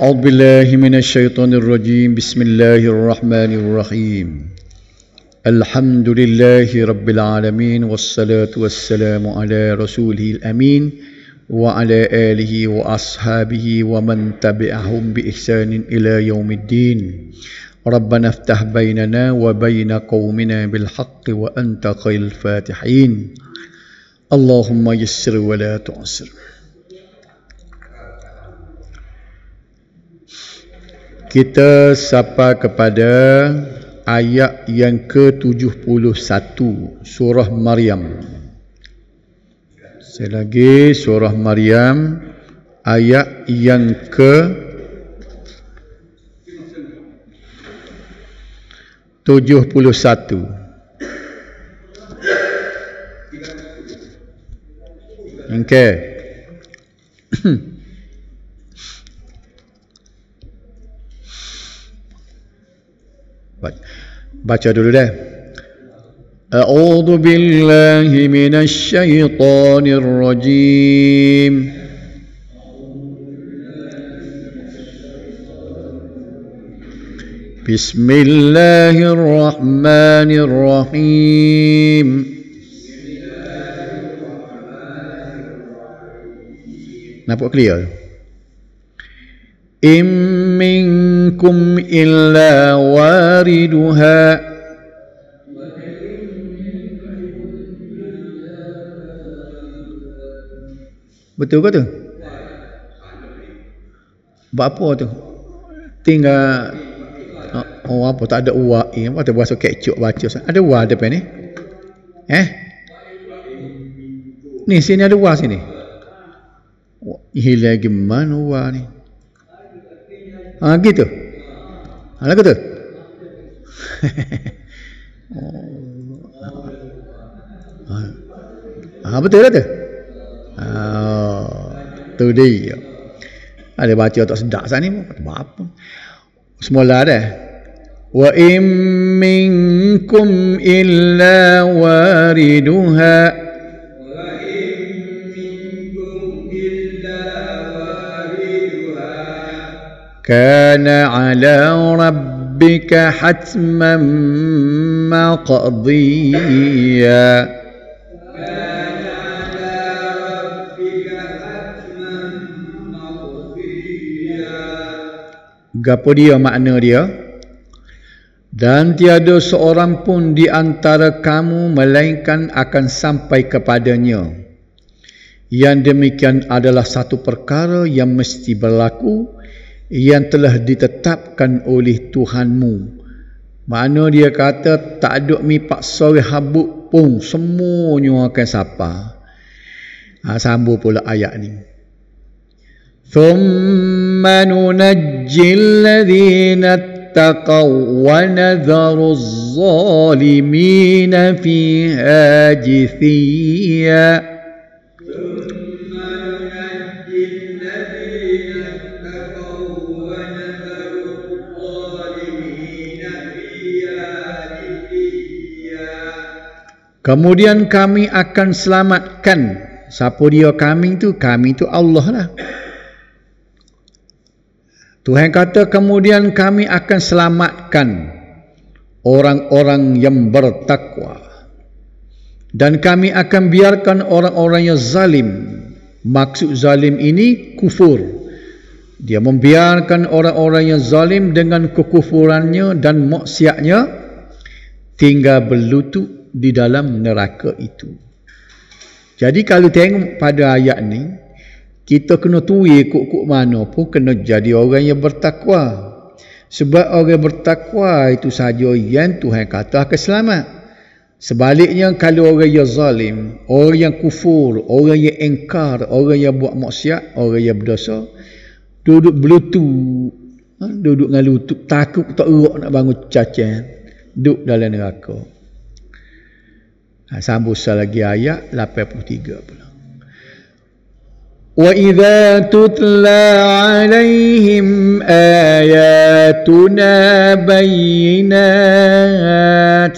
أعوذ بالله من الشيطان الرجيم بسم الله الرحمن الرحيم الحمد لله رب العالمين والصلاة والسلام على رسوله الأمين وعلى آله وأصحابه ومن تبعهم بإحسان إلى يوم الدين ربنا افتح بيننا وبين قومنا بالحق وأنت خير الفاتحين اللهم يسر ولا تعسر Kita sapa kepada ayat yang ke-71 surah Maryam. Saya lagi surah Maryam ayat yang ke 71. Okey. Baca dulu deh. A'udzu billahi minasy syaithanir rajim. بسم الله الرحمن الرحيم Nampak clear? Im منكم إلا واردها Betul ke tu? Buat apa tu? Tinggal Oh, oh apa tak ada uwa eh, Apa tu berasa kecuk baca Ada uwa depan ni? Eh? Ni sini ada uwa sini? Hilai gimana uwa ni? Ha gitu. Ala gitu? Ah Ha betul kata. Lah ah, ha tu dia. Ada baca tak sedap sat ni apa apa. Semula dah. Wa in minkum illa wariduha. كان على ربك حتما مقضيا Gapo dia makna dia? Dan tiada seorang pun di antara kamu melainkan akan sampai kepadanya. Yang demikian adalah satu perkara yang mesti berlaku yang telah ditetapkan oleh Tuhanmu. Mana dia kata tak ada mi paksa habuk pun semuanya akan sapa. Ha, sambung pula ayat ni. Thumma nunajjil ladhina taqaw wa nadharu zalimina fiha jithiyah. Kemudian kami akan selamatkan. Siapa dia kami tu? Kami tu Allah lah. Tuhan kata kemudian kami akan selamatkan orang-orang yang bertakwa. Dan kami akan biarkan orang-orang yang zalim. Maksud zalim ini kufur. Dia membiarkan orang-orang yang zalim dengan kekufurannya dan maksiatnya tinggal berlutut di dalam neraka itu. Jadi kalau tengok pada ayat ni, kita kena tui kuk-kuk mana pun kena jadi orang yang bertakwa. Sebab orang yang bertakwa itu saja yang Tuhan kata akan selamat. Sebaliknya kalau orang yang zalim, orang yang kufur, orang yang engkar, orang yang buat maksiat, orang yang berdosa, duduk belutu, ha, duduk dengan lutut, takut tak erok nak bangun cacen, duduk dalam neraka. Ha, ah, Sambusa lagi ayat 83 pula. وَإِذَا تُتْلَى عَلَيْهِمْ آيَاتُنَا بَيِّنَاتٍ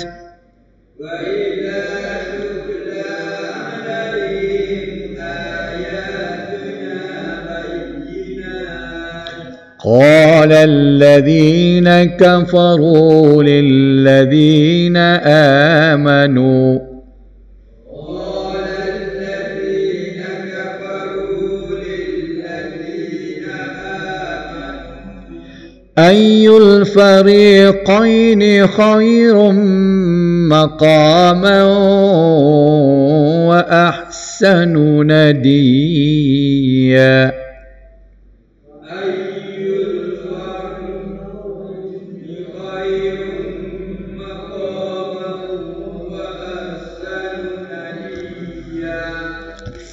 وَإِذَا تُتْلَى عَلَيْهِمْ آيَاتُنَا بَيِّنَاتٍ قَالَ الَّذِينَ كَفَرُوا لِلَّذِينَ آمَنُوا أي الفريقين خير مقاما وأحسن نديا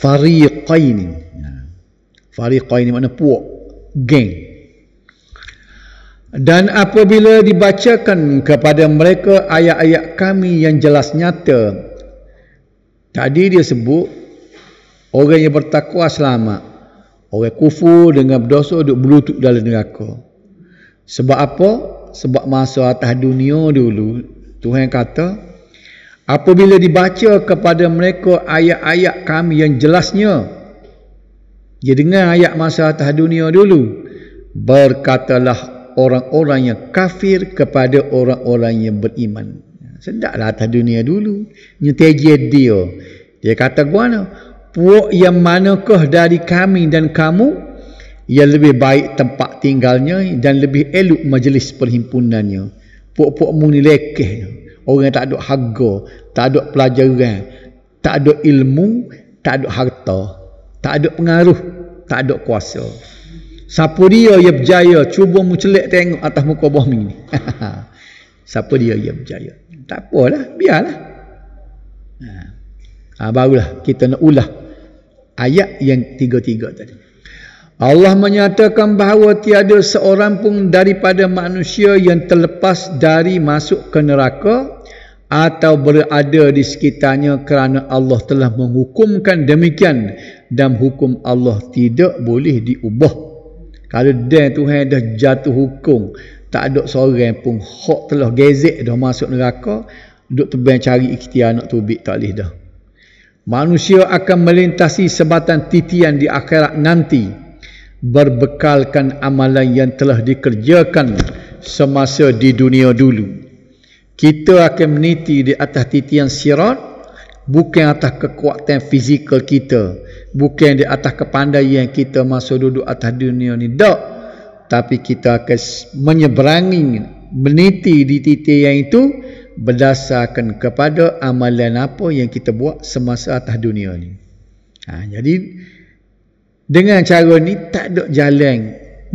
فريقين فريقين معنى بوق geng Dan apabila dibacakan kepada mereka ayat-ayat kami yang jelas nyata Tadi dia sebut Orang yang bertakwa selamat Orang kufur dengan berdosa duduk berlutut dalam neraka Sebab apa? Sebab masa atas dunia dulu Tuhan kata Apabila dibaca kepada mereka ayat-ayat kami yang jelasnya Dia dengar ayat masa atas dunia dulu Berkatalah orang-orang yang kafir kepada orang-orang yang beriman. Ya, Sedaklah atas dunia dulu. Nyetaji dia. Dia kata guana, puak yang manakah dari kami dan kamu yang lebih baik tempat tinggalnya dan lebih elok majlis perhimpunannya. Puak-puak mu ni lekeh. Orang yang tak ada harga, tak ada pelajaran, tak ada ilmu, tak ada harta, tak ada pengaruh, tak ada kuasa. Siapa dia ia berjaya? Cuba mucelik tengok atas muka bumi ni. Siapa dia ia berjaya? Tak apalah, biarlah. Ha. ha barulah kita nak ulah ayat yang tiga-tiga tadi. Allah menyatakan bahawa tiada seorang pun daripada manusia yang terlepas dari masuk ke neraka atau berada di sekitarnya kerana Allah telah menghukumkan demikian dan hukum Allah tidak boleh diubah. Kalau dan Tuhan dah jatuh hukum, tak ada seorang pun hak telah gezek dah masuk neraka, duk tebang cari ikhtiar nak tubik tak leh dah. Manusia akan melintasi sebatan titian di akhirat nanti berbekalkan amalan yang telah dikerjakan semasa di dunia dulu. Kita akan meniti di atas titian sirat bukan atas kekuatan fizikal kita bukan di atas kepandaian kita masa duduk atas dunia ni tak tapi kita akan menyeberangi meniti di titik yang itu berdasarkan kepada amalan apa yang kita buat semasa atas dunia ni ha, jadi dengan cara ni tak ada jalan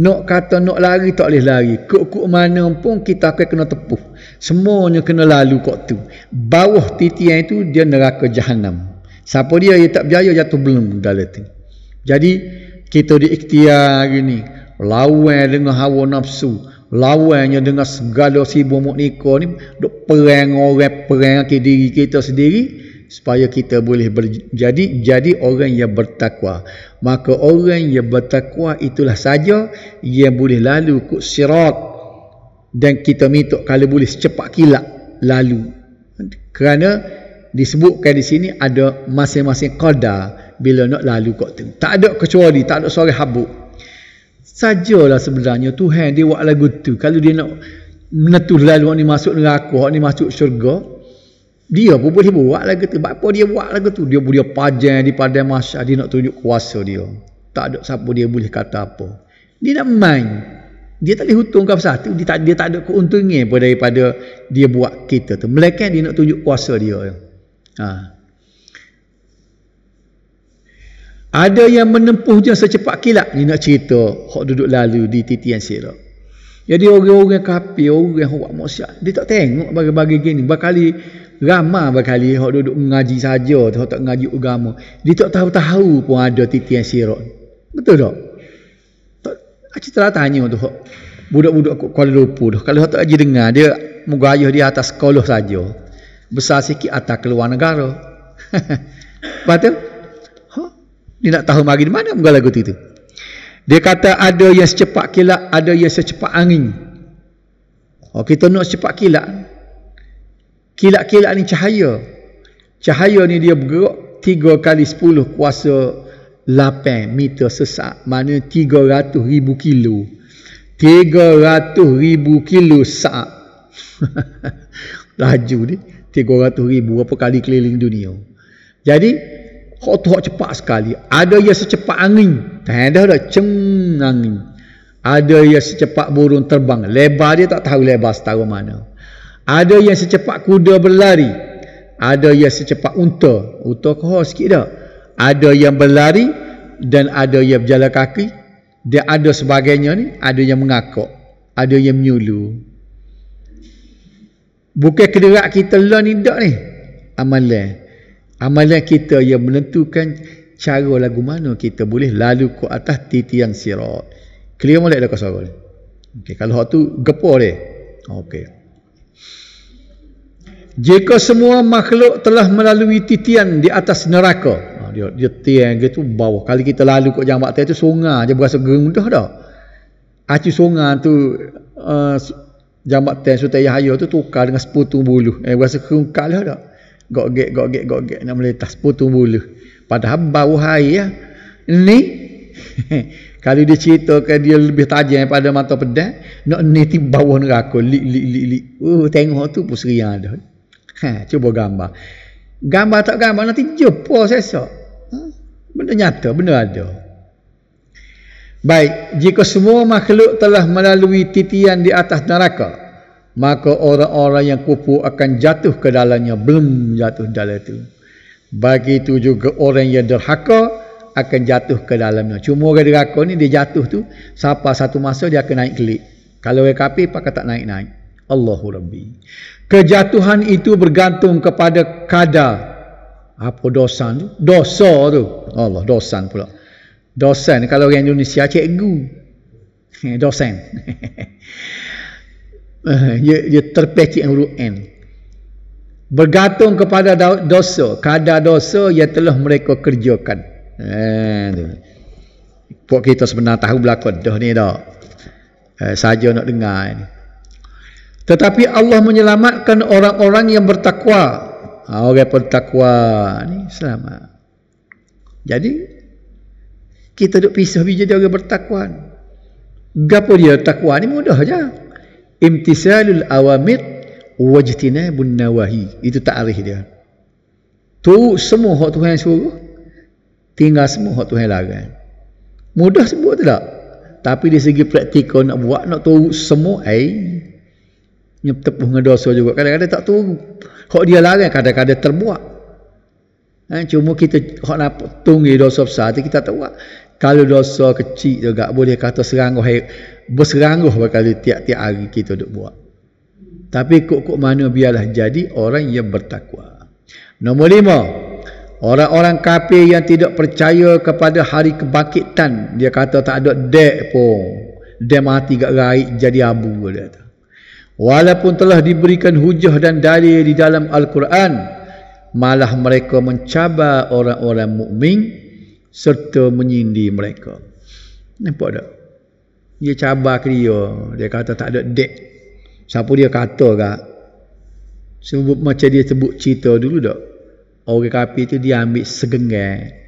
nak kata nak lari tak boleh lari kuk-kuk mana pun kita akan kena tepuh Semuanya kena lalu kok tu. Bawah titian itu dia neraka jahanam. Siapa dia yang tak berjaya jatuh belum dalam tu. Jadi kita diiktiar hari ni lawan dengan hawa nafsu lawannya dengan segala sibuk muknika ni duk perang orang perang ke diri kita sendiri supaya kita boleh jadi jadi orang yang bertakwa maka orang yang bertakwa itulah saja yang boleh lalu ke sirat dan kita minta kalau boleh secepat kilat lalu kerana disebutkan di sini ada masing-masing qadar bila nak lalu kot tu tak ada kecuali tak ada suara habuk sajalah sebenarnya Tuhan dia buat lagu tu kalau dia nak menetu lalu ni masuk neraka ni masuk syurga dia pun boleh buat lagu tu apa dia buat lagu tu dia boleh pajang di padang masyarakat dia nak tunjuk kuasa dia tak ada siapa dia boleh kata apa dia nak main dia tak boleh hutung ke satu dia tak dia tak ada keuntungan pun daripada dia buat kita tu melainkan dia nak tunjuk kuasa dia ha. ada yang menempuhnya secepat kilat ni nak cerita hok duduk lalu di titian sirat jadi orang-orang kapi, orang yang buat maksiat, dia tak tengok bagi-bagi gini. Berkali ramah berkali hok duduk mengaji saja, hok tak mengaji agama. Dia tak tahu-tahu pun ada titian sirat. Betul tak? Kita lah tanya tu Budak-budak Kuala Lumpur tu Kalau tak haji dengar Dia mengayuh dia atas sekolah saja Besar sikit atas keluar negara Lepas tu huh? Dia nak tahu lagi di mana Mungkin lagu tu Dia kata ada yang secepat kilat Ada yang secepat angin oh, Kita nak secepat kilat Kilat-kilat ni cahaya Cahaya ni dia bergerak Tiga kali sepuluh kuasa 8 meter sesak mana ratus ribu kilo tiga ratus ribu kilo sesak laju ni tiga ratus ribu berapa kali keliling dunia jadi hot-hot cepat sekali ada yang secepat angin tak ada dah ceng angin ada yang secepat burung terbang lebar dia tak tahu lebar setara mana ada yang secepat kuda berlari ada yang secepat unta unta kau sikit dah ada yang berlari dan ada yang berjalan kaki dan ada sebagainya ni ada yang mengakak ada yang menyulu bukan kedirat kita lah ni tak ni amalan amalan kita yang menentukan cara lagu mana kita boleh lalu ke atas titik yang sirat clear boleh dah kau okay, kalau waktu gepor deh. ok jika semua makhluk telah melalui titian di atas neraka dia dia tiang gitu bawa kali kita lalu kat jambak tiang tu sungai je berasa gerundah dah Aci sungai tu uh, jambak tiang Sultan Yahya tu tukar dengan sepotong bulu eh berasa kerungkak lah dah gok gek gok gek gok gek nak meletak sepotong bulu padahal bau hari ya ni kalau dia ke dia lebih tajam pada mata pedang nak ni tiba bawah neraka lik lik lik lik oh tengok tu pun seriang dah ha, cuba gambar gambar tak gambar nanti jumpa sesak Benda nyata, benda ada. Baik, jika semua makhluk telah melalui titian di atas neraka, maka orang-orang yang kufur akan jatuh ke dalamnya, belum jatuh dalam itu. Bagi Begitu juga orang yang derhaka akan jatuh ke dalamnya. Cuma orang derhaka ni dia jatuh tu, siapa satu masa dia akan naik kelik. Kalau orang kafir pakai tak naik-naik. Allahu Rabbi. Kejatuhan itu bergantung kepada kadar apa dosan tu? Dosa tu. Allah, dosan pula. Dosan kalau orang Indonesia cikgu. Eh, dosan. Eh, dia, dia terpecik huruf N. Bergantung kepada dosa. Kadar dosa yang telah mereka kerjakan. Eh, Pok kita sebenarnya tahu belakang dah ni dah. Eh, saja nak dengar ini. Tetapi Allah menyelamatkan orang-orang yang bertakwa ha, orang pun takwa ni selamat jadi kita duk pisah biji dia orang bertakwa gapo dia takwa ni mudah aja imtisalul awamir wajtinabun nawahi itu takrif dia tu semua hak Tuhan suruh tinggal semua hak Tuhan larang mudah sebut tak tapi di segi praktikal nak buat nak tahu semua ai eh? nyep tepuh dengan dosa juga kadang-kadang tak tahu Kok dia larang kadang-kadang terbuat. Ha, cuma kita kok nak tunggu dosa besar tu kita tahu. Kalau dosa kecil tu gak boleh kata seranguh hai berseranguh berkali tiap-tiap hari kita duk buat. Tapi kok-kok mana biarlah jadi orang yang bertakwa. Nomor lima. Orang-orang kafir yang tidak percaya kepada hari kebangkitan. Dia kata tak ada dek pun. Dia mati gak raik jadi abu. Dia kata. Walaupun telah diberikan hujah dan dalil di dalam Al-Quran, malah mereka mencabar orang-orang mukmin serta menyindir mereka. Nampak tak? Dia cabar ke dia. Dia kata tak ada dek. Siapa dia kata kak? Sebab macam dia sebut cerita dulu tak? Orang kapi tu dia ambil segenggan.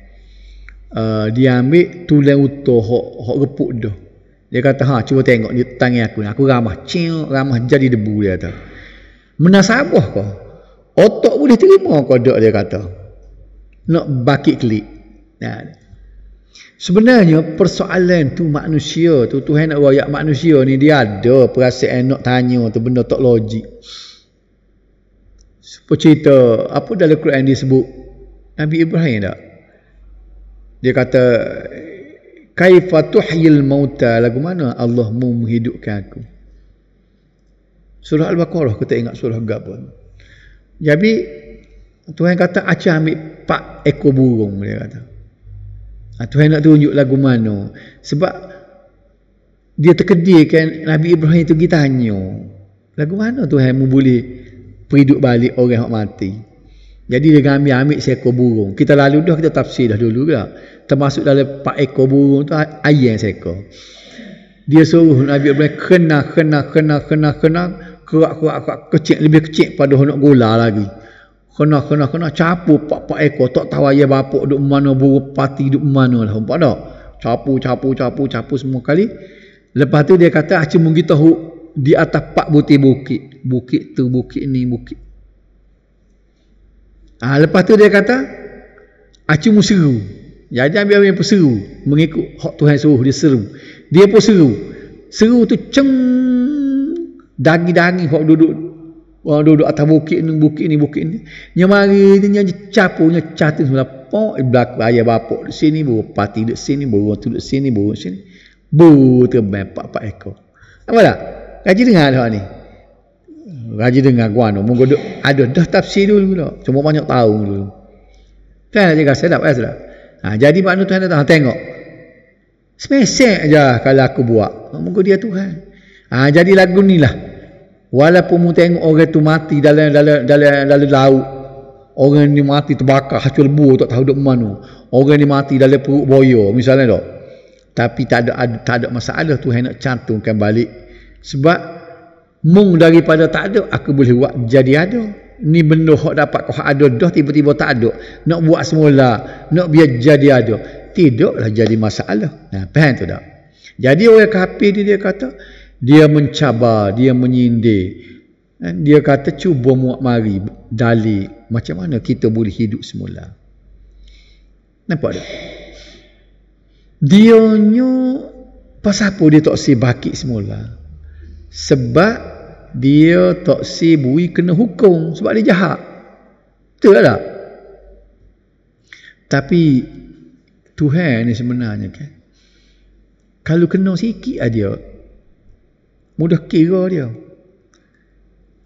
Uh, dia ambil tulang utuh. Hak, hak gepuk dah. Dia kata, ha, cuba tengok di tangan aku ni. Aku ramah, cing, ramah jadi debu dia kata. Menasabah kau. Otak boleh terima kau dok dia kata. Nak bakit klik. Nah. Ha. Sebenarnya persoalan tu manusia tu Tuhan nak royak manusia ni dia ada perasaan nak tanya tu benda tak logik. Seperti cerita apa dalam Quran sebut. Nabi Ibrahim tak? Dia kata kaifa tuhyil mauta lagu mana Allah mu menghidupkan aku surah al-baqarah kita ingat surah gapun jadi Tuhan kata aca ambil pak ekor burung dia kata ha, Tuhan nak tunjuk lagu mana sebab dia terkedir kan Nabi Ibrahim itu pergi tanya lagu mana Tuhan mu boleh perhidup balik orang yang mati jadi dengan ambil-ambil seekor burung. Kita lalu dah kita tafsir dah dulu juga. Termasuk dalam Pak ekor burung tu ayam seekor. Dia suruh Nabi Ibrahim kena kena kena kena kena kerak kerak kerak kecil lebih kecil pada honok gula lagi. Kena kena kena capu pak pak ekor tak tahu ya bapak duduk mana burung pati duduk mana lah. umpama tak? Capu capu capu capu semua kali. Lepas tu dia kata acik mungkin tahu di atas pak Buti bukit. Bukit tu bukit ni bukit Ha, lepas tu dia kata, acu seru. Jadi ambil yang perseru. Mengikut hak Tuhan suruh, dia seru. Dia pun seru. Seru tu ceng. daging-daging, hak duduk. Orang duduk atas bukit ni, bukit ni, bukit ni. Nyamari ni, nyamari capu, nyamari semula. Pok, eh, belakang ayah bapak di sini, baru pati di sini, baru orang tu sini, baru sini. Bu, terbang empat-empat ekor. Apa dah? Kaji dengar lah ni. Raja dengar gua no, mungkin ada, ada dah tafsir dulu pula. Cuma banyak tahu dulu. Kan dia sedap eh sudah. Ha, jadi makna Tuhan datang ha, tengok. semasa aja kalau aku buat. Ha, mungkin dia Tuhan. Ha, jadi lagu ni lah. Walaupun mu tengok orang tu mati dalam dalam dalam dalam laut. Orang ni mati terbakar hancur lebur tak tahu dok mana. Orang ni mati dalam perut boyo misalnya dok. Tapi tak ada, ada tak ada masalah Tuhan nak cantumkan balik. Sebab mung daripada tak ada aku boleh buat jadi ada ni benda hok dapat kau ada dah tiba-tiba tak ada nak buat semula nak biar jadi ada tidaklah jadi masalah nah ha, faham tu tak jadi orang kapi ni dia kata dia mencabar dia menyindir ha, dia kata cuba muak mari dali macam mana kita boleh hidup semula nampak tak dia nyu pasal apa dia tak sibakik semula sebab dia tak si bui kena hukum sebab dia jahat. Betul tak? Tapi Tuhan ni sebenarnya kan. Kalau kena sikit lah dia. Mudah kira dia.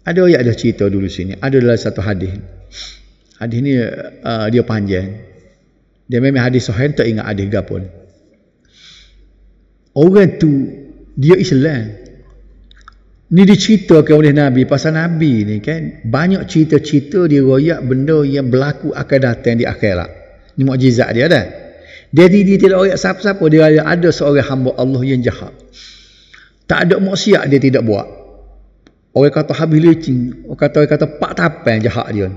Ada ayat ada cerita dulu sini. Ada dalam satu hadis. Hadis ni uh, dia panjang. Dia memang hadis sahih tak ingat hadis gapun. Orang tu dia Islam. Ni diceritakan oleh Nabi pasal Nabi ni kan banyak cerita-cerita dia royak benda yang berlaku akan datang di akhirat. Ni mukjizat dia ada. Jadi dia tidak royak siapa-siapa dia royak ada seorang hamba Allah yang jahat. Tak ada maksiat dia tidak buat. Orang kata habis licin, orang kata orang kata pak tapan jahat dia.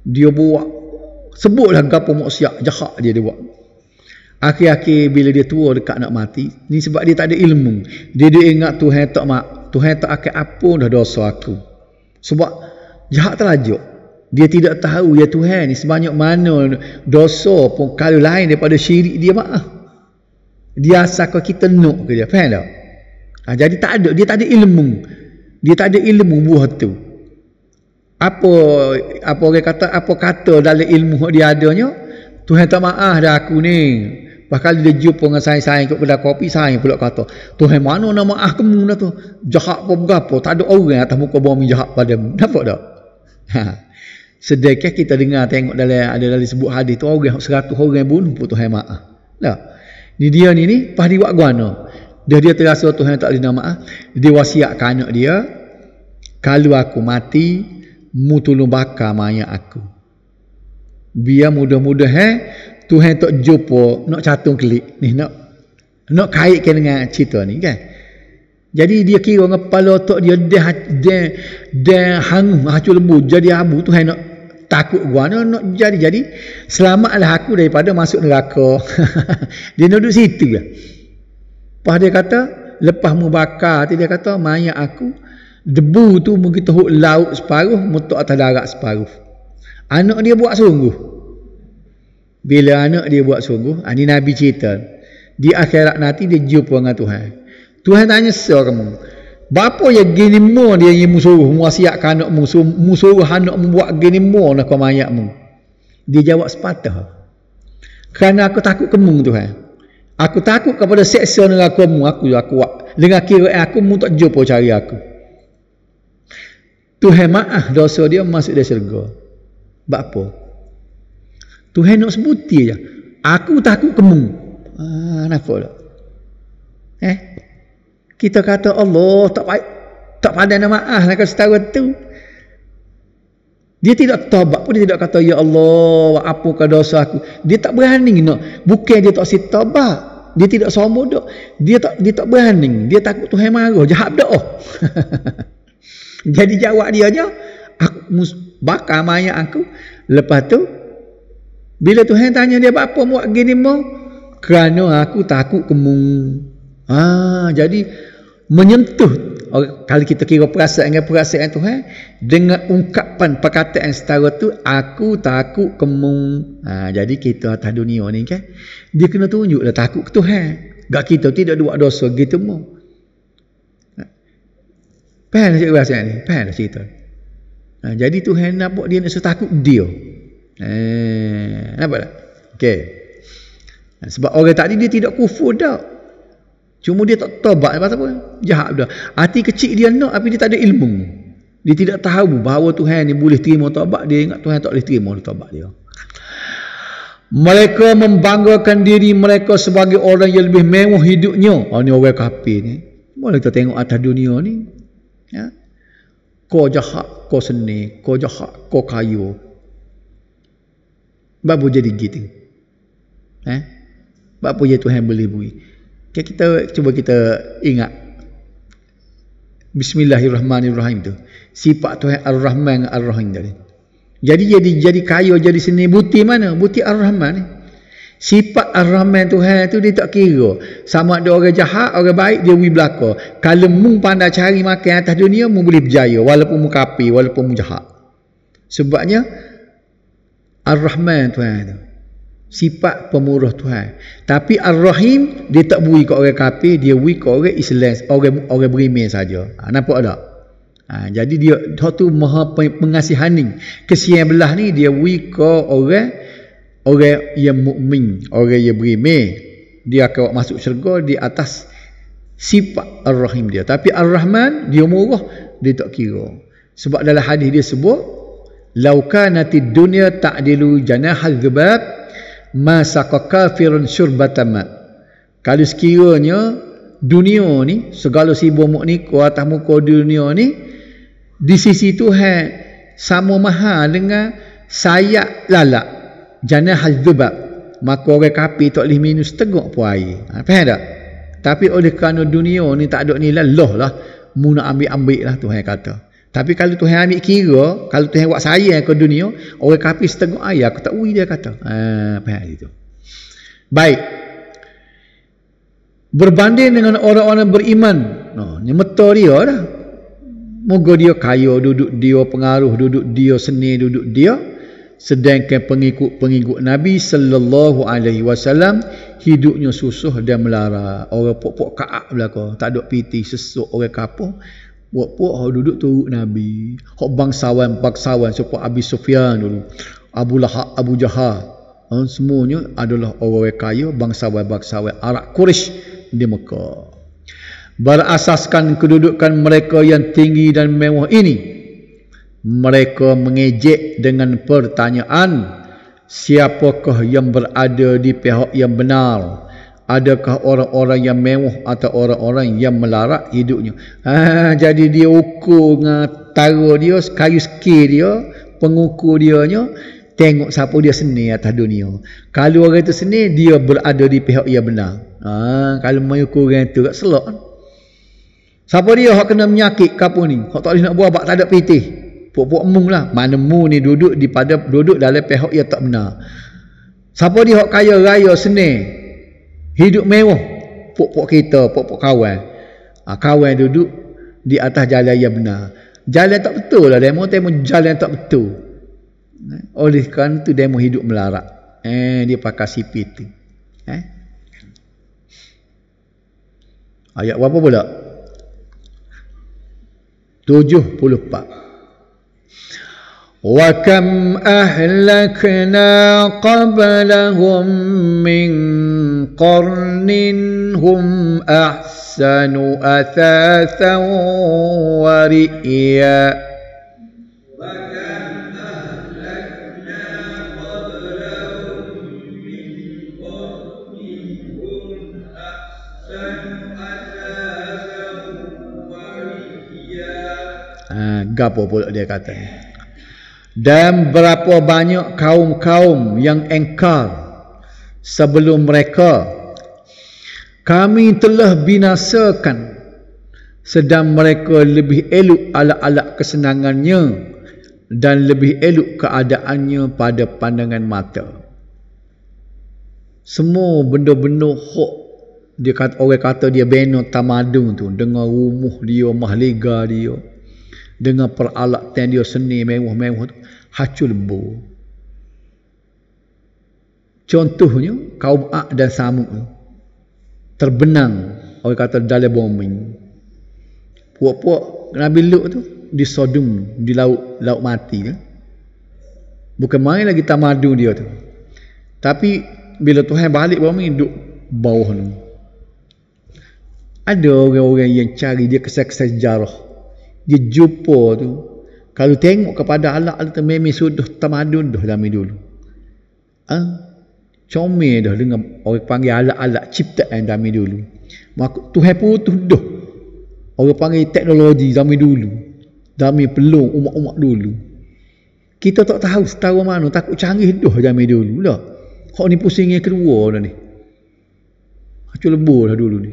Dia buat sebutlah gapo maksiat jahat dia dia buat. Akhir-akhir bila dia tua dekat nak mati, ni sebab dia tak ada ilmu. Dia dia ingat Tuhan tak mak Tuhan tak akan apa dah dosa aku. Sebab jahat terlajuk. Dia tidak tahu ya Tuhan ni sebanyak mana dosa pun kalau lain daripada syirik dia maaf. Dia asalkan kita nuk ke dia. Faham tak? Ha, jadi tak ada. Dia tak ada ilmu. Dia tak ada ilmu buah tu. Apa apa orang kata apa kata dalam ilmu dia adanya? Tuhan tak maaf dah aku ni. Bahkan dia jumpa dengan saya-saya ke kedai kopi, saya pula kata, Tuhan mana nama ah kamu dah tu? Jahat pun berapa? Tak ada orang atas muka bumi jahat padamu. Dapat tak? Ha. Sedekah kita dengar tengok dalam ada dalam sebut hadis tu orang seratus orang yang bunuh pun Tuhan maaf. Tak? Lah. Ni dia ni ni, pas dia buat guana. Dia dia terasa Tuhan tak nama ah Dia wasiat ke anak dia, kalau aku mati, mu tolong bakar mayat aku. Biar mudah-mudahan, eh? Tuhan tak jumpa nak catung kelik ni nak nak kaitkan dengan cerita ni kan jadi dia kira dengan kepala otak dia dah dah dah hang hacu lembu jadi abu tu nak takut gua nak, nak jadi jadi selamatlah aku daripada masuk neraka. dia duduk situ lah. Lepas dia kata lepas mu bakar tu dia kata mayat aku debu tu mungkin tahu laut separuh mutuk atas darat separuh. Anak dia buat sungguh bila anak dia buat sungguh, ini ah, Nabi cerita, di akhirat nanti dia jumpa dengan Tuhan. Tuhan tanya seorang kamu? Bapa yang gini mu dia yang musuh muasiak anak musuh musuh anak membuat gini mu nak mayakmu. Dia jawab sepatah. Kerana aku takut kamu Tuhan. Aku takut kepada seksa dengan kamu. Aku aku buat. Dengan kira aku mu tak jumpa cari aku. Tuhan maaf dosa dia masuk dari syurga. Bapa. Tuhan nak sebuti aja. Aku takut kemung. Ah, kenapa tak? Eh? Kita kata Allah tak baik. Tak pandai nak maaf lah kalau setara tu. Dia tidak tobat pun dia tidak kata ya Allah apa ke dosa aku. Dia tak berani nak. Bukan dia tak si tobat. Dia tidak sombong dok. Dia tak dia tak berani. Dia takut Tuhan marah. Jahat dak. Oh. Jadi jawab dia aja aku bakar mayat aku. Lepas tu bila Tuhan tanya dia, apa buat gini mo? Kerana aku takut kemung. Ha, jadi, menyentuh. Oh, kalau kita kira perasaan dengan perasaan Tuhan, dengan ungkapan perkataan setara tu, aku takut kemung. Ha, jadi, kita atas dunia ni kan, dia kena tunjuklah takut ke Tuhan. Gak kita tidak buat dosa gitu mo. Pernah ha. cerita ni? Pernah cerita? Ha, jadi, Tuhan nak buat dia nak setakut dia. Eh, nampak tak? Okey. Sebab orang tadi dia tidak kufur dah. Cuma dia tak tobat lepas apa? Jahat dah. Hati kecil dia nak tapi dia tak ada ilmu. Dia tidak tahu bahawa Tuhan ni boleh terima tobat dia ingat Tuhan tak boleh terima tobat dia. Mereka membanggakan diri mereka sebagai orang yang lebih mewah hidupnya. Oh ni orang kafir ni. Boleh kita tengok atas dunia ni. Ya. Kau jahat, kau seni, kau jahat, kau kayu, Bapa jadi gitu. Eh? Bapa jadi Tuhan boleh bui. Okay, kita cuba kita ingat Bismillahirrahmanirrahim tu. Sifat Tuhan Ar-Rahman Ar-Rahim tadi. Jadi jadi jadi kaya jadi seni bukti mana? Bukti Ar-Rahman ni. Sifat Ar-Rahman Tuhan tu dia tak kira. Sama ada orang jahat, orang baik dia wi belaka. Kalau mu pandai cari makan atas dunia mu boleh berjaya walaupun mu kapi, walaupun mu jahat. Sebabnya Ar-Rahman Tuhan tu. Sifat pemurah Tuhan. Tapi Ar-Rahim dia tak bui kat orang kafir, dia bui kat orang Islam, orang orang beriman saja. Ha, nampak tak? Ha, jadi dia dia tu Maha pengasihani. Kesian belah ni dia bui kat orang orang yang mukmin, orang yang beriman. Dia akan masuk syurga di atas sifat Ar-Rahim dia. Tapi Ar-Rahman dia murah, dia tak kira. Sebab dalam hadis dia sebut laukanati dunya ta'dilu janahal dhubab ma saqa kafirun syurbatam kalau sekiranya dunia ni segala si muk ni ku atas muka dunia ni di sisi Tuhan sama maha dengan sayap lalak janahal dhubab maka orang kapi tak boleh minum setengah pun air ha, faham tak? tapi oleh kerana dunia ni tak ada nilai lah lah mu nak ambil-ambil lah Tuhan kata tapi kalau Tuhan ambil kira, kalau Tuhan buat saya ke dunia, orang kafir setengah ayah, aku tak ui dia kata. apa ha, hal itu? Baik. Berbanding dengan orang-orang beriman, no, ni metor dia dah. Moga dia kaya, duduk dia pengaruh, duduk dia seni, duduk dia. Sedangkan pengikut-pengikut Nabi sallallahu alaihi wasallam hidupnya susah dan melara. Orang pok-pok kaak belaka, tak ada piti sesuk orang kapung. Buat puak hok duduk tu Nabi. Hok bangsawan, bangsawan sepuak Abi Sufyan dulu. Abu Lahab, Abu Jahal. Ha, semuanya adalah orang-orang kaya bangsawan-bangsawan Arab Quraisy di Mekah. Berasaskan kedudukan mereka yang tinggi dan mewah ini, mereka mengejek dengan pertanyaan, siapakah yang berada di pihak yang benar? adakah orang-orang yang mewah atau orang-orang yang melarat hidupnya ha, jadi dia ukur dengan tara dia kayu skill dia pengukur dia tengok siapa dia seni atas dunia kalau orang itu seni dia berada di pihak yang benar ha, kalau ukur orang itu tak selok kan? siapa dia yang kena menyakit kapu ni yang tak boleh nak buat tak ada pitih puk-puk lah mana mu ni duduk di pada duduk dalam pihak yang tak benar siapa dia yang kaya raya seni Hidup mewah pok-pok kita, pok-pok kawan. Ha, kawan duduk di atas jalan yang benar. Jalan tak betul lah demo, temu jalan tak betul. Eh, oleh kerana tu demo hidup melarak. Eh dia pakai CP tu. Eh? Ayat berapa pula? 74. وكم أهلكنا قبلهم من قرن هم أحسن أثاثا ورئيا آه، Gapo pula dia kata. ni. dan berapa banyak kaum-kaum yang engkar sebelum mereka kami telah binasakan sedang mereka lebih elok ala-ala kesenangannya dan lebih elok keadaannya pada pandangan mata semua benda-benda hok dia kata orang kata dia benar tamadun tu dengan rumah dia mahliga dia dengan peralat tendio seni mewah-mewah tu hacul bu contohnya kaum Ad dan Samud terbenang orang kata dalam bombing puak-puak Nabi Luk tu di Sodom di laut laut mati kan? bukan main lagi tamadu dia tu tapi bila Tuhan balik bombing duduk bawah tu ada orang-orang yang cari dia kesan-kesan sejarah dia jumpa tu kalau tengok kepada Allah, alat memi sudah tamadun dah kami dulu ha? comel dah dengan orang panggil Allah Allah ciptaan kami dulu maka Tuhan tu dah orang panggil teknologi kami dulu kami peluang umat-umat dulu kita tak tahu setara mana takut canggih dah kami dulu lah kau ni pusing yang kedua dah ni macam lebur dah dulu ni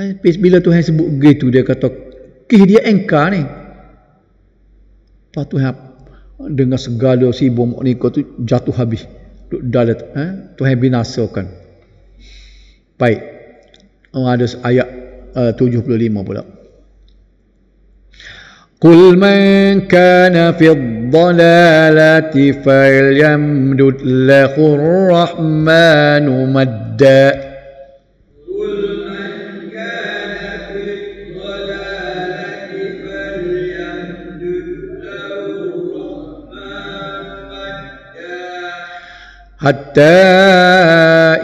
eh, bila Tuhan sebut gitu dia kata kisah dia engkau ni. Lepas tu, dengan segala si bom ni kau tu jatuh habis. Duk dalat. Eh? Tuhan binasakan. Baik. Orang oh, ada ayat eh, uh, 75 pula. Qul man kana fi dhalalati falyamdud lahu rahmanu madda. حتى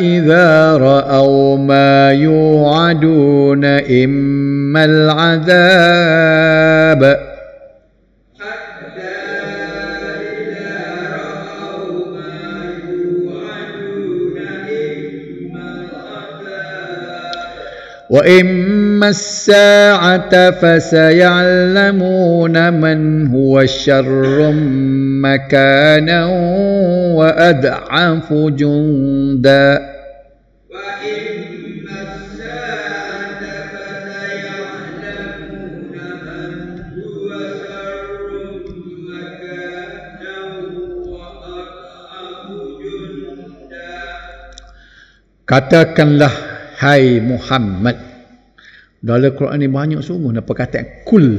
إذا رأوا ما يوعدون إما العذاب وإما أما الساعة فسيعلمون من هو شر مكانا وأضعف جندا وإما الساعة فسيعلمون من هو شر مكانا وأضعف جندا Katakanlah, Hai Muhammad, Dalam Quran ni banyak sungguh ada perkataan kul.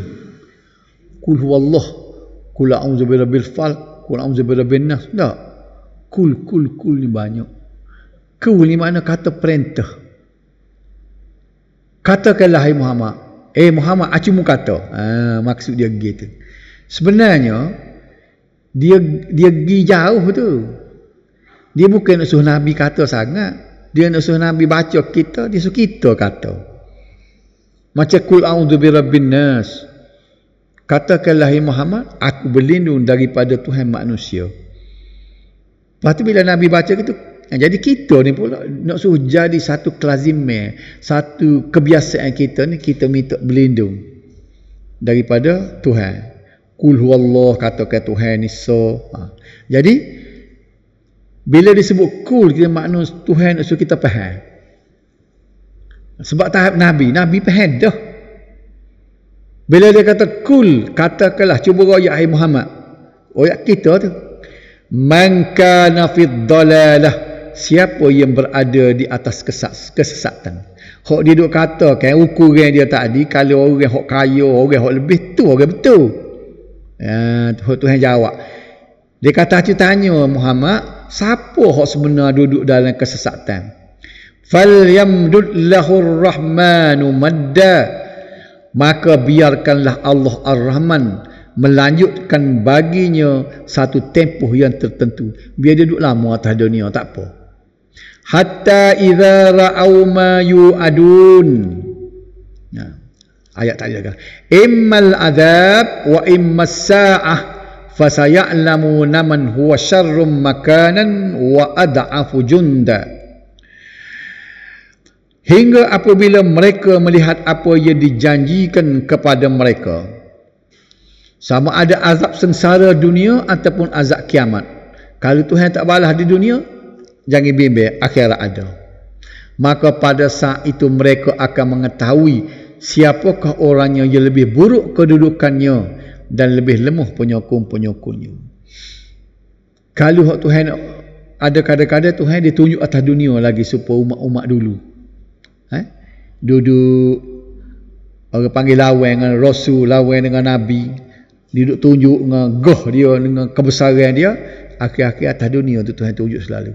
Kul huwallah. Kul a'udzu birabbil fal, kul a'udzu birabbin nas. Tak. Kul kul kul ni banyak. Kul ni mana kata perintah. Katakanlah hai Muhammad. Eh Muhammad, acumu ah, kata. Ha, maksud dia gitu. Sebenarnya dia dia pergi jauh tu. Dia bukan nak suruh Nabi kata sangat. Dia nak suruh Nabi baca kita, dia suruh kita kata. Macam kul a'udhu bi rabbin nas. Katakanlah Muhammad, aku berlindung daripada Tuhan manusia. Lepas tu bila Nabi baca gitu, eh, jadi kita ni pula nak suruh jadi satu kelazime, satu kebiasaan kita ni kita minta berlindung daripada Tuhan. Kul huwallah katakan Tuhan ni so. Ha. Jadi bila disebut kul kita maknanya Tuhan nak itu kita faham. Sebab tahap Nabi, Nabi pahen dah. Bila dia kata kul, katakanlah cuba royak ayat Muhammad. Royak kita tu. Man kana fid dalalah. Siapa yang berada di atas kesas, kesesatan. Hak dia duk kata kan ukuran dia tadi kalau orang hak kaya, orang hak lebih tu orang betul. Ya, tu yang jawab. Dia kata tu tanya Muhammad, siapa hak sebenar duduk dalam kesesatan? falyamdud lahur rahmanu madda maka biarkanlah Allah Ar-Rahman melanjutkan baginya satu tempoh yang tertentu biar dia duduk lama atas dunia tak apa hatta idza ra'au ma yu'adun ayat tadi kan immal adzab wa immas sa'ah fasaya'lamu man huwa syarrum makanan wa ad'afu junda hingga apabila mereka melihat apa yang dijanjikan kepada mereka sama ada azab sengsara dunia ataupun azab kiamat kalau Tuhan tak balas di dunia jangan bimbang akhirat ada maka pada saat itu mereka akan mengetahui siapakah orangnya yang lebih buruk kedudukannya dan lebih lemah penyokong-penyokongnya kalau Tuhan ada kadang-kadang Tuhan ditunjuk atas dunia lagi supaya umat-umat dulu duduk orang panggil lawan dengan rasul lawan dengan nabi duduk tunjuk dengan goh dia dengan kebesaran dia akhir-akhir atas dunia tu Tuhan tunjuk selalu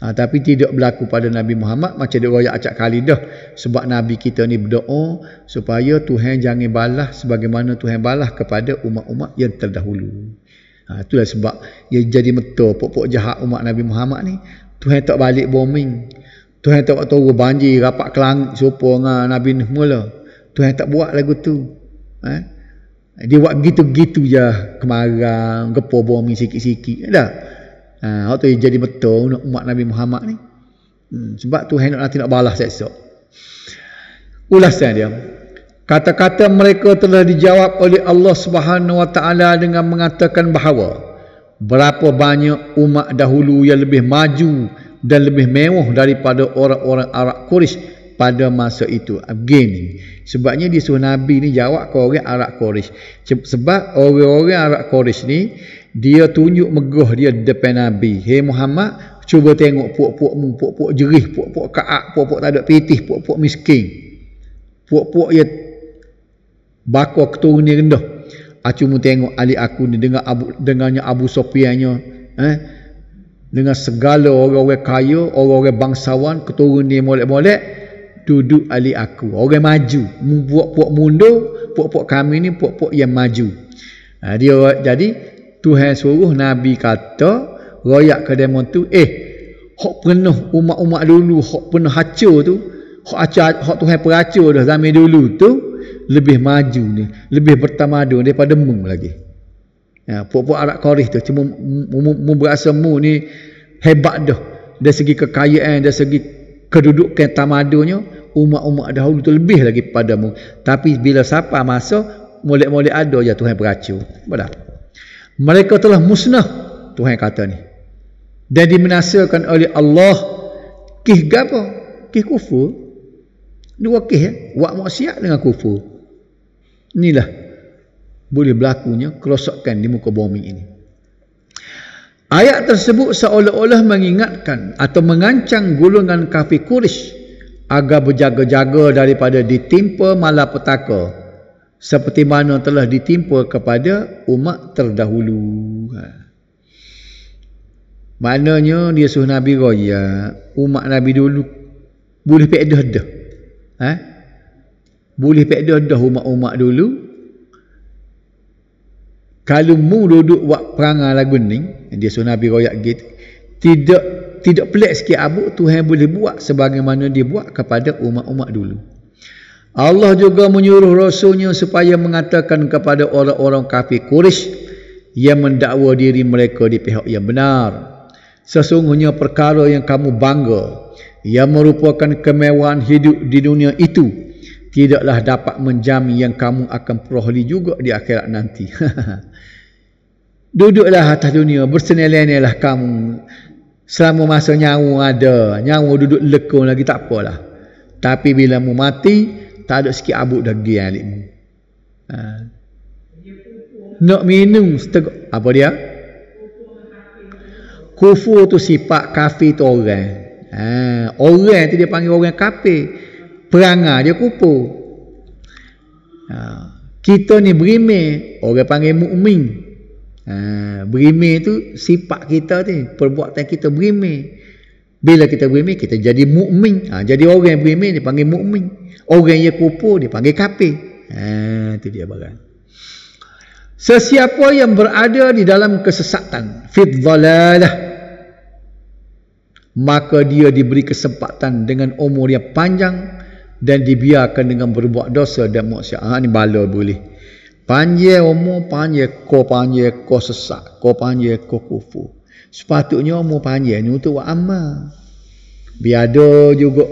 ha, tapi tidak berlaku pada Nabi Muhammad macam dia royak acak kali dah sebab Nabi kita ni berdoa supaya Tuhan jangan balas sebagaimana Tuhan balas kepada umat-umat yang terdahulu ha, itulah sebab dia jadi metu pokok-pokok jahat umat Nabi Muhammad ni Tuhan tak balik bombing Tuhan tak buat turun banjir rapat ke langit serupa dengan Nabi Nuh mula. Tuhan tak buat lagu tu. Eh? Dia buat begitu-begitu je kemarang, gepo bumi sikit-sikit. Ada. Ha, hak tu jadi betul nak umat Nabi Muhammad ni. Hmm, sebab tu Hendak nanti nak balas esok. Ulasan dia. Kata-kata mereka telah dijawab oleh Allah Subhanahu Wa Taala dengan mengatakan bahawa berapa banyak umat dahulu yang lebih maju dan lebih mewah daripada orang-orang Arab Quraisy pada masa itu. Again, sebabnya di suruh Nabi ni jawab ke orang Arab Quraisy. Sebab orang-orang Arab Quraisy ni dia tunjuk megah dia depan Nabi. Hey Muhammad, cuba tengok puak-puak mu, puak-puak jerih, puak-puak kaak, puak-puak tak ada pitih, puak-puak miskin. Puak-puak yang bakor keturunan rendah. Ah cuma tengok Ali aku ni dengan Abu dengannya Abu Sofiannya, eh? dengan segala orang-orang kaya, orang-orang bangsawan, keturunan dia molek-molek, duduk ali aku. Orang maju. Puak-puak mundo, puak-puak kami ni puak-puak yang maju. Ha, dia, jadi, Tuhan suruh Nabi kata, royak ke demo tu, eh, hok penuh umat-umat dulu, hok penuh haco tu, hok haco, hok Tuhan peracu dah zaman dulu tu, lebih maju ni, lebih bertamadun daripada mung lagi. Ya, puak-puak Arab Korih tu cuma mu, mu, ni hebat dah dari segi kekayaan dari segi kedudukan tamadunya umat-umat dahulu tu lebih lagi pada mu tapi bila siapa masa molek-molek ada ya Tuhan beracu Bila? mereka telah musnah Tuhan kata ni dan dimenasakan oleh Allah kih gapo kih kufur dua kih ya eh? wak maksiat dengan kufur inilah boleh berlakunya kerosakan di muka bumi ini. Ayat tersebut seolah-olah mengingatkan atau mengancang golongan kafir Quraisy agar berjaga-jaga daripada ditimpa malapetaka seperti mana telah ditimpa kepada umat terdahulu. Ha. Maknanya dia suruh Nabi Raya, umat Nabi dulu boleh pek dah dah. Ha? Boleh pek dah dah umat-umat dulu kalau mu duduk buat perangai lagu ni dia suruh Nabi royak gitu tidak tidak pelik sikit abu Tuhan boleh buat sebagaimana dia buat kepada umat-umat dulu Allah juga menyuruh Rasulnya supaya mengatakan kepada orang-orang kafir Quraisy yang mendakwa diri mereka di pihak yang benar. Sesungguhnya perkara yang kamu bangga yang merupakan kemewahan hidup di dunia itu tidaklah dapat menjamin yang kamu akan peroleh juga di akhirat nanti. duduklah atas dunia bersenilai-nilai kamu selama masa nyawa ada nyawa duduk lekung lagi tak apalah tapi bila mu mati tak ada sikit abuk daging alikmu ha. nak minum seteguk apa dia? kufur tu sifat kafir tu orang ha. orang tu dia panggil orang kafir perangah dia kufur ha. kita ni berimeh orang panggil mu'min Ha, berimeh tu sifat kita ni Perbuatan kita berimeh Bila kita berimeh kita jadi mukmin ha, Jadi orang yang berimeh dipanggil mukmin Orang yang kupur dipanggil kafir ha, Itu dia barang Sesiapa yang berada di dalam kesesatan Fit dhalalah Maka dia diberi kesempatan dengan umur yang panjang Dan dibiarkan dengan berbuat dosa dan maksiat ha, Ini bala boleh Panje omo panje ko panje ko sesak ko panje ko kufu. Sepatutnya omo panje ni untuk wa amma. Biado juga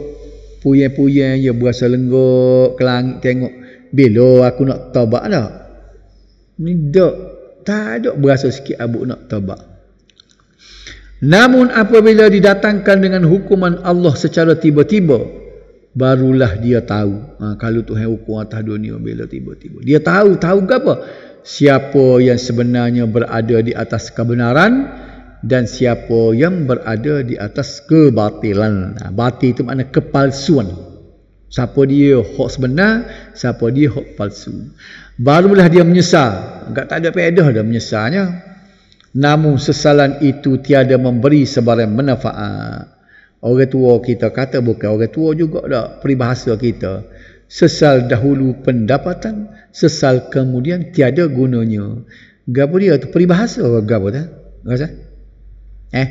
puye-puye ya berasa lenggok ke langit tengok bila aku nak tobat dah. Ni dak tak ada berasa sikit abu nak tobat. Namun apabila didatangkan dengan hukuman Allah secara tiba-tiba, barulah dia tahu ha, kalau Tuhan hukum atas dunia bila tiba-tiba. Dia tahu, tahu ke apa? Siapa yang sebenarnya berada di atas kebenaran dan siapa yang berada di atas kebatilan. Ha, batil itu makna kepalsuan. Siapa dia hak sebenar, siapa dia hak palsu. Barulah dia menyesal. Enggak tak ada pedah dah menyesalnya. Namun sesalan itu tiada memberi sebarang manfaat. Orang tua kita kata bukan orang tua juga dah peribahasa kita. Sesal dahulu pendapatan, sesal kemudian tiada gunanya. Gapo dia tu peribahasa ke gapo tu? Rasa? Eh.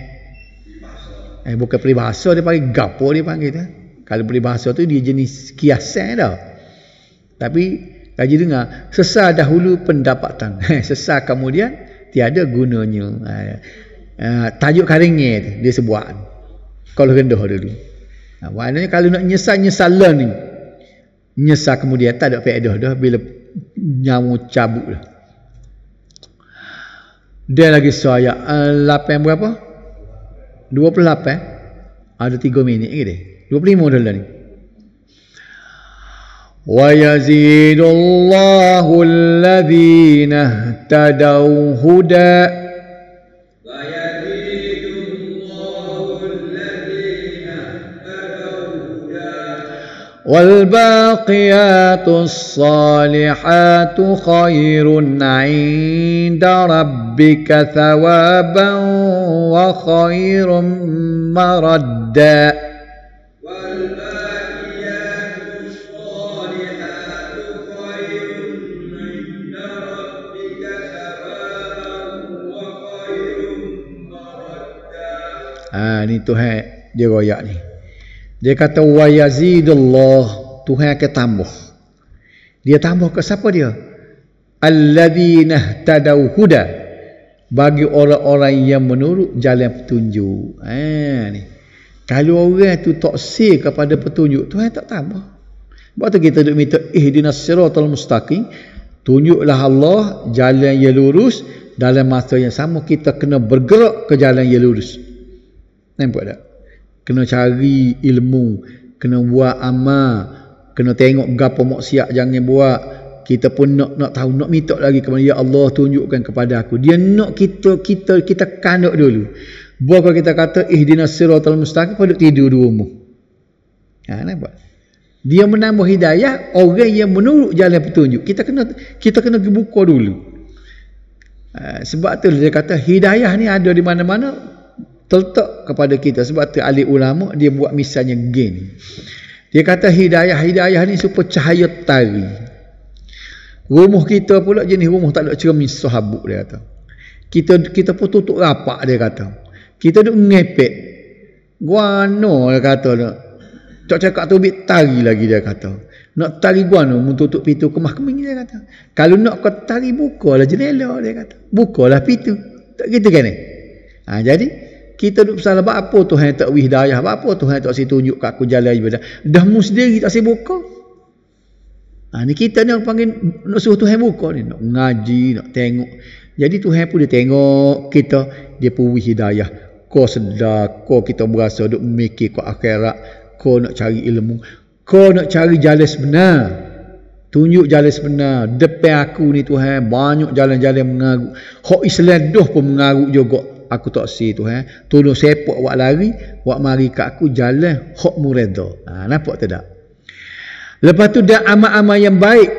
Eh bukan peribahasa dia panggil gapo dia panggil tu. Kalau peribahasa tu dia jenis kiasan dah. Tapi kaji dengar, sesal dahulu pendapatan, sesal kemudian tiada gunanya. Eh, eh tajuk karingnya dia sebuah kalau rendah dulu. Ha, maknanya kalau nak nyesal, nyesal lah ni. Nyesal kemudian tak ada faedah dah bila nyamu cabut dah. Dan lagi suaya uh, eh, 8 berapa? 28 ada tiga minit ke dia? lima dah lah ni. Wa yazidullahu alladhina tadau huda' والباقيات الصالحات خير عند ربك ثوابا وخير مردا والباقيات الصالحات خير عند ربك ثوابا وخير مردا Dia kata wa yazidullah Tuhan akan tambah. Dia tambah ke siapa dia? Alladzina tadau huda bagi orang-orang yang menurut jalan petunjuk. Ha ni. Kalau orang tu tak kepada petunjuk, Tuhan tak tambah. Sebab tu kita duk minta ihdinas eh, siratal mustaqim, tunjuklah Allah jalan yang lurus dalam masa yang sama kita kena bergerak ke jalan yang lurus. Nampak tak? kena cari ilmu, kena buat amal, kena tengok gapo maksiat jangan buat. Kita pun nak nak tahu, nak minta lagi kepada ya Allah tunjukkan kepada aku. Dia nak kita kita kita kanduk dulu. Buat kita kata ihdinas eh, siratal mustaqim pada tidur di rumah. Ha nampak. Dia menambah hidayah orang yang menurut jalan petunjuk. Kita kena kita kena buka dulu. Ha, sebab tu dia kata hidayah ni ada di mana-mana terletak kepada kita sebab tu ahli ulama dia buat misalnya gini dia kata hidayah hidayah ni super cahaya tari rumah kita pula jenis rumah tak ada cermin sahabat dia kata kita kita pun tutup rapat dia kata kita duk ngepek guano dia kata tu cakap tu bit tari lagi dia kata nak tari guano menutup pintu kemah kemih dia kata kalau nak kau tari buka lah jendela dia kata buka lah pintu tak gitu kan ni eh? ha, jadi kita duduk bersalah buat apa Tuhan tak wihdayah buat apa Tuhan tak si tunjuk kat aku jalan ibadah dah mu sendiri tak si buka ha, ni kita ni orang panggil nak suruh Tuhan buka ni nak ngaji nak tengok jadi Tuhan pun dia tengok kita dia pun wihdayah kau sedar kau kita berasa duduk mikir kau akhirat kau nak cari ilmu kau nak cari jalan sebenar Tunjuk jalan sebenar. Depan aku ni Tuhan. Banyak jalan-jalan mengaruk. Hak Islam dah pun mengaruk juga aku tak si tu eh. Tolong sepak awak lari, awak mari kat aku jalan hak muredo. Ha, nampak tidak? Lepas tu dia amal-amal yang baik.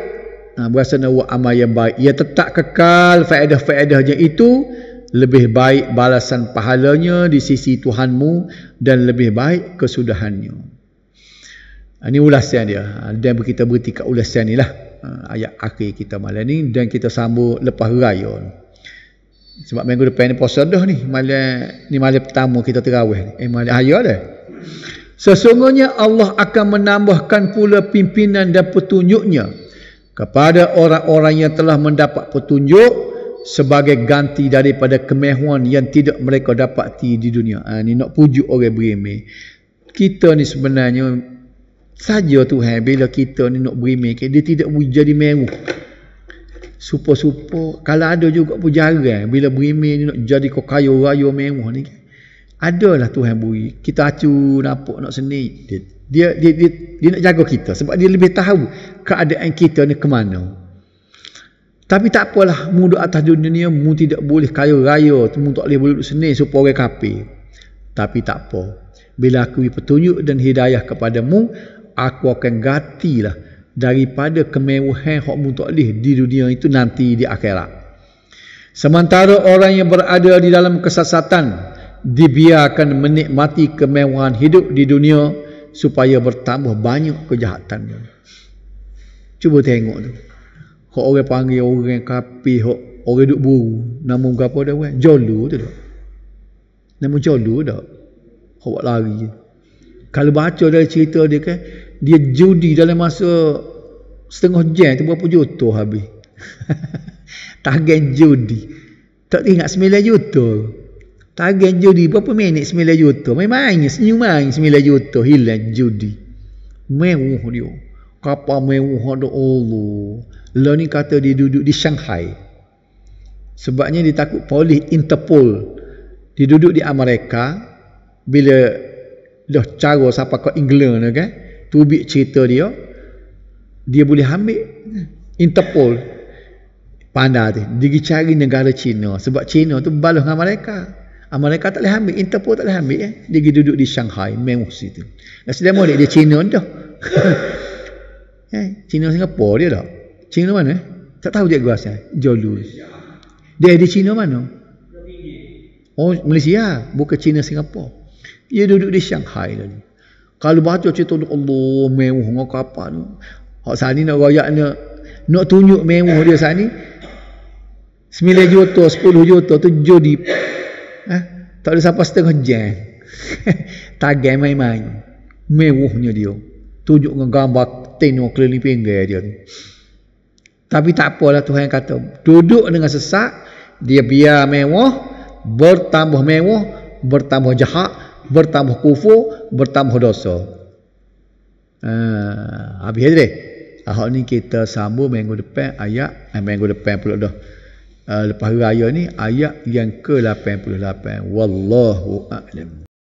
Ha, berasa nak buat amal yang baik. Ia tetap kekal faedah-faedahnya itu. Lebih baik balasan pahalanya di sisi Tuhanmu. Dan lebih baik kesudahannya. ini ha, ulasan dia. Ha, dan kita berhenti kat ulasan inilah ha, ayat akhir kita malam ini Dan kita sambung lepas raya sebab minggu depan ni puasa dah ni. Malam ni malam pertama kita terawih ni. Eh malam ayah dah. Sesungguhnya Allah akan menambahkan pula pimpinan dan petunjuknya kepada orang-orang yang telah mendapat petunjuk sebagai ganti daripada kemehuan yang tidak mereka dapati di dunia. Ha, ah, ini nak pujuk orang berimi. Kita ni sebenarnya saja Tuhan bila kita ni nak berimi, dia tidak boleh jadi mewah supo-supo kalau ada juga pujaran bila berimi ni nak jadi kau kaya raya mewah ni adalah Tuhan beri kita acu nampak nak seni dia dia, dia dia dia, nak jaga kita sebab dia lebih tahu keadaan kita ni ke mana tapi tak apalah mu atas dunia ni mu tidak boleh kaya raya mu tak boleh duduk seni supaya orang kapir tapi tak apa bila aku petunjuk dan hidayah kepadamu aku akan gantilah daripada kemewahan hak mutaklih di dunia itu nanti di akhirat. Sementara orang yang berada di dalam kesesatan dibiarkan menikmati kemewahan hidup di dunia supaya bertambah banyak kejahatannya. Cuba tengok tu. Hak orang panggil orang kapi, hak orang duk buru, namun apa dah kan? Jolu tu tu. Nama jolu dah. Hak lari. Kalau baca dari cerita dia kan, dia judi dalam masa setengah jam tu berapa juta habis tagen judi tak ingat 9 juta tagen judi berapa minit 9 juta main main senyum main 9 juta hilang judi mewah dia kapal mewah ada Allah lo lah ni kata dia duduk di Shanghai sebabnya dia takut polis Interpol dia duduk di Amerika bila dah cara siapa ke England kan okay? tubik cerita dia dia boleh ambil Interpol pandai pergi cari negara Cina sebab Cina tu balas dengan mereka Amerika ah, tak boleh ambil, Interpol tak boleh ambil eh. Dia pergi duduk di Shanghai, Memo situ. Dan sedia mulik dia Cina tu. eh, Cina Singapura dia tak? Cina mana? Eh? Tak tahu eh? dia gerasnya. Jolu. Dia di Cina mana? Oh, Malaysia. Bukan Cina Singapura. Dia duduk di Shanghai tadi. Kalau baca cerita tu, Allah mewah dengan kapal ni. Hak sani nak royak ni. Nak tunjuk mewah dia sani. 9 juta, 10 juta tu jadi. Ha? Tak ada siapa setengah jeng. Tagai main-main. Mewahnya dia. Tunjuk dengan gambar tengok keliling pinggir dia ni. Tapi tak apalah Tuhan kata. Duduk dengan sesak. Dia biar mewah. Bertambah mewah. Bertambah jahat bertambah kufur, bertambah dosa. Ha, habis hadir. Ahok ni kita sambung minggu depan ayat eh, minggu depan pula dah. Uh, lepas raya ni ayat yang ke-88. Wallahu a'lam.